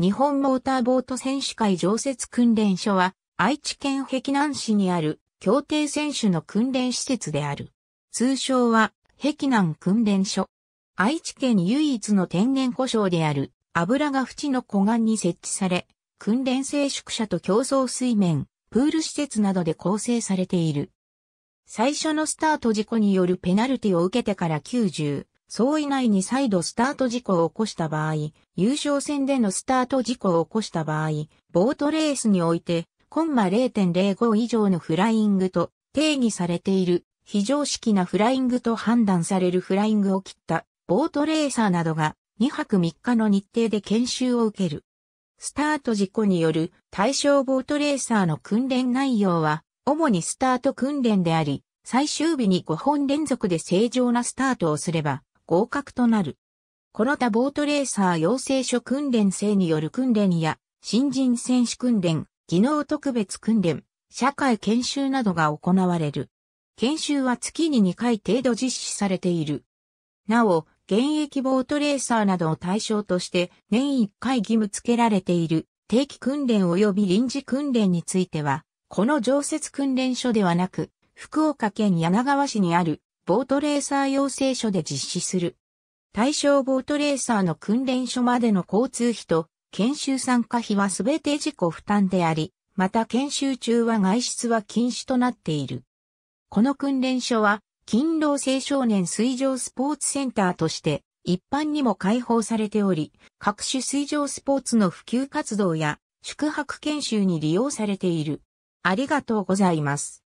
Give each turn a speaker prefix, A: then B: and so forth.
A: 日本モーターボート選手会常設訓練所は、愛知県碧南市にある、協定選手の訓練施設である。通称は、碧南訓練所。愛知県唯一の天然故障である、油が縁の湖岸に設置され、訓練生宿舎と競争水面、プール施設などで構成されている。最初のスタート事故によるペナルティを受けてから90、総以内に再度スタート事故を起こした場合、優勝戦でのスタート事故を起こした場合、ボートレースにおいて、コンマ0.05以上のフライングと定義されている非常識なフライングと判断されるフライングを切ったボートレーサーなどが2泊3日の日程で研修を受ける。スタート事故による対象ボートレーサーの訓練内容は主にスタート訓練であり、最終日に5本連続で正常なスタートをすれば合格となる。この他ボートレーサー養成所訓練生による訓練や、新人選手訓練、技能特別訓練、社会研修などが行われる。研修は月に2回程度実施されている。なお、現役ボートレーサーなどを対象として年1回義務付けられている定期訓練及び臨時訓練については、この常設訓練所ではなく、福岡県柳川市にあるボートレーサー養成所で実施する。対象ボートレーサーの訓練所までの交通費と研修参加費はすべて自己負担であり、また研修中は外出は禁止となっている。この訓練所は、勤労青少年水上スポーツセンターとして一般にも開放されており、各種水上スポーツの普及活動や宿泊研修に利用されている。ありがとうございま
B: す。